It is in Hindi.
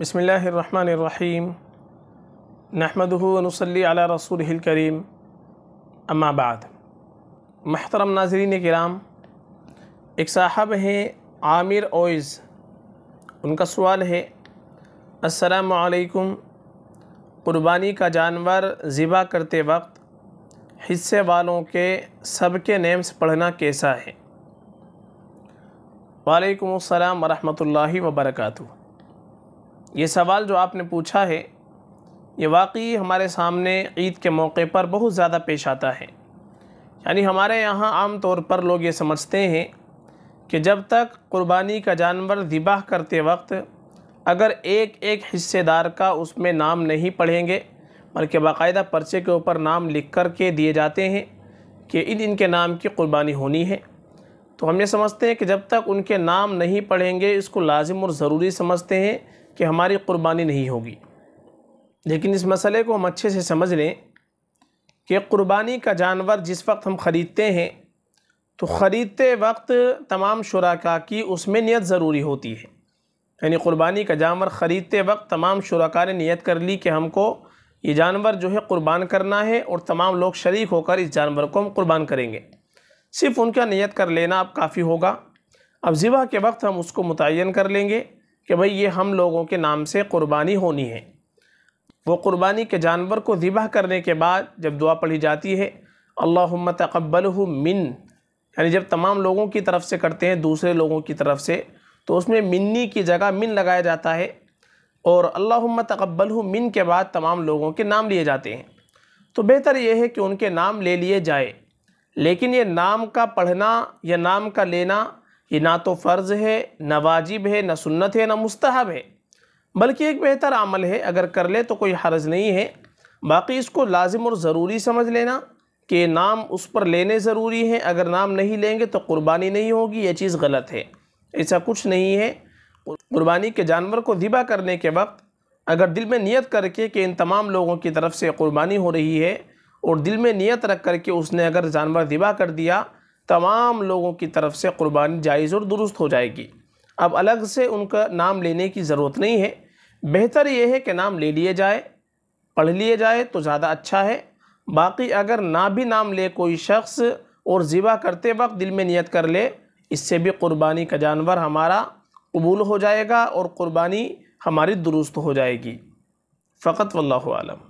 बसमीम नहमदनसली अला रसूल करीम अम्माबाद महतरम नाजरीन कराम एक साहब हैं आमिर ओइज़ उनका सवाल है असलकुम क़ुरबानी का जानवर ज़िबा करते वक्त हिस्से वालों के सब के नेम्स पढ़ना कैसा है वालेकुम अस्सलाम वरहमतुल्लाहि वबरकातुहू ये सवाल जो आपने पूछा है ये वाकई हमारे सामने ईद के मौके पर बहुत ज़्यादा पेश आता है यानी हमारे यहाँ आम तौर पर लोग ये समझते हैं कि जब तक कुर्बानी का जानवर ज़िबाह करते वक्त अगर एक एक हिस्सेदार का उसमें नाम नहीं पढ़ेंगे बल्कि बाकायदा पर्चे के ऊपर नाम लिख कर के दिए जाते हैं कि इन इनके नाम की कुर्बानी होनी है तो हम ये समझते हैं कि जब तक उनके नाम नहीं पढ़ेंगे इसको लाजिम और ज़रूरी समझते हैं कि हमारी क़ुरबानी नहीं होगी लेकिन इस मसले को हम अच्छे से समझ लें कि कुर्बानी का जानवर जिस वक्त हम ख़रीदते हैं तो ख़रीदते वक्त तमाम शुरा की उसमें नियत ज़रूरी होती है यानी क़ुरबानी का जानवर ख़रीदते वक्त तमाम शुरा ने नियत कर ली कि हमको ये जानवर जो है क़ुरबान करना है और तमाम लोग शरीक होकर इस जानवर को हम क़ुरबान करेंगे सिर्फ़ उनका नियत कर लेना अब काफ़ी होगा अब ज़िबा के वक्त हम उसको मुतन कर लेंगे कि भाई ये हम लोगों के नाम से कुर्बानी होनी है वो कुर्बानी के जानवर को ذिबा करने के बाद जब दुआ पढ़ी जाती है अल्लाहुम्मा तक़ब्बलहु मिन यानी जब तमाम लोगों की तरफ से करते हैं दूसरे लोगों की तरफ से तो उसमें मिन्नी की जगह मिन लगाया जाता है और अल्लाहुम्मा तक़ब्बलहु मिन के बाद तमाम लोगों के नाम लिए जाते हैं तो बेहतर यह है कि उनके नाम ले लिए जाए लेकिन ये नाम का पढ़ना या नाम का लेना ये ना तो फ़र्ज़ है ना वाजिब है ना सुन्नत है ना मुस्तहब है बल्कि एक बेहतर अमल है अगर कर ले तो कोई हर्ज नहीं है बाकी इसको लाजिम और ज़रूरी समझ लेना कि नाम उस पर लेने ज़रूरी हैं अगर नाम नहीं लेंगे तो कुर्बानी नहीं होगी यह चीज़ गलत है ऐसा कुछ नहीं है कुर्बानी के जानवर को दिबा करने के वक्त अगर दिल में नियत करके कि इन तमाम लोगों की तरफ से कुर्बानी हो रही है और दिल में नियत रख करके उसने अगर जानवर दिबा कर दिया तमाम लोगों की तरफ से क़ुरबानी जायज़ और दुरुस्त हो जाएगी अब अलग से उनका नाम लेने की ज़रूरत नहीं है बेहतर यह है कि नाम ले लिए जाए पढ़ लिए जाए तो ज़्यादा अच्छा है बाकी अगर ना भी नाम ले कोई शख्स और ज़िबा करते वक्त दिल में नियत कर ले इससे भी क़ुरबानी का जानवर हमारा कबूल हो जाएगा और क़ुरबानी हमारी दुरुस्त हो जाएगी फ़कत वल्लम